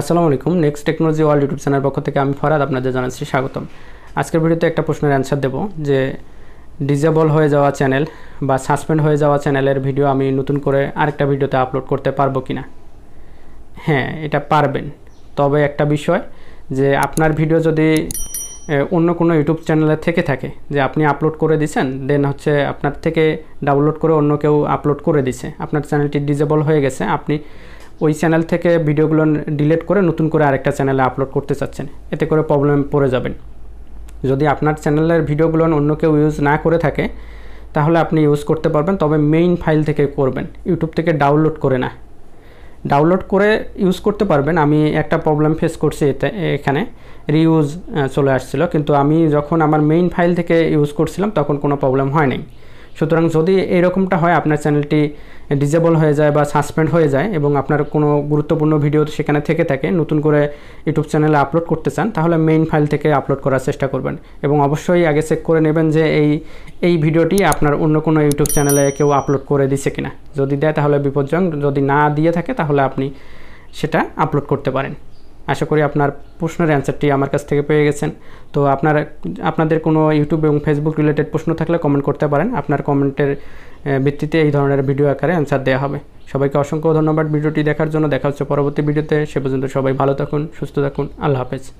আসসালামু আলাইকুম next technology world YouTube channel পক্ষ থেকে আমি ফরাদ আপনাদের জানাচ্ছি স্বাগতম আজকের ভিডিওতে একটা প্রশ্নের অ্যান্সার দেব যে ডিজেবল হয়ে যাওয়া চ্যানেল বা সাসপেন্ড হয়ে যাওয়া চ্যানেলের ভিডিও আমি নতুন করে আরেকটা ভিডিওতে আপলোড করতে পারবো কি না হ্যাঁ এটা পারবেন তবে একটা বিষয় যে আপনার ভিডিও যদি অন্য কোনো ইউটিউব চ্যানেলে থেকে থাকে যে আপনি আপলোড করে দিছেন দেন হচ্ছে আপনার থেকে ডাউনলোড করে অন্য কেউ আপলোড করে দিছে আপনার চ্যানেলটি ডিজেবল হয়ে গেছে আপনি ওই চ্যানেল থেকে ভিডিওগুলো ডিলিট করে নতুন করে আরেকটা চ্যানেলে আপলোড করতে চাচ্ছেন এতে করে প্রবলেম পড়ে যাবেন যদি আপনার চ্যানেলের ভিডিওগুলো অন্য কেউ ইউজ না করে থাকে তাহলে আপনি ইউজ করতে পারবেন তবে মেইন ফাইল থেকে করবেন ইউটিউব থেকে ডাউনলোড করে না ডাউনলোড করে ইউজ করতে পারবেন আমি একটা প্রবলেম ফেস করছি এতে এখানে রিউজ চলে আসছিল কিন্তু আমি যখন আমার মেইন ফাইল থেকে ইউজ করছিলাম তখন কোনো প্রবলেম হয় নাই সুতরাং যদি এরকমটা হয় আপনার চ্যানেলটি ডিজেবল হয়ে যায় বা সাসপেন্ড হয়ে যায় এবং আপনার কোনো গুরুত্বপূর্ণ ভিডিও সেখানে থেকে থাকে নতুন করে ইউটিউব চ্যানেলে আপলোড করতে চান তাহলে মেইন ফাইল থেকে আপলোড করার চেষ্টা করবেন এবং অবশ্যই আগে চেক করে নেবেন যে এই এই ভিডিওটি আপনার অন্য কোনো ইউটিউব চ্যানেলে কেউ আপলোড করে দিছে কিনা যদি দেয় তাহলে বিপজ্জনক যদি না দিয়ে থাকে তাহলে আপনি সেটা আপলোড করতে পারেন আশা করি আপনার প্রশ্নের অ্যান্সারটি আমার কাছ থেকে পেয়ে গেছেন তো আপনার আপনাদের কোনো ইউটিউব এবং ফেসবুক রিলেটেড প্রশ্ন থাকলে কমেন্ট করতে পারেন আপনার কমেন্টের ভিত্তিতে এই ধরনের ভিডিও আকারে অ্যান্সার দেওয়া হবে সবাইকে অসংখ্য ধন্যবাদ ভিডিওটি দেখার জন্য দেখা হচ্ছে পরবর্তী ভিডিওতে সে পর্যন্ত সবাই ভালো থাকুন সুস্থ থাকুন আল্লাহ হাফেজ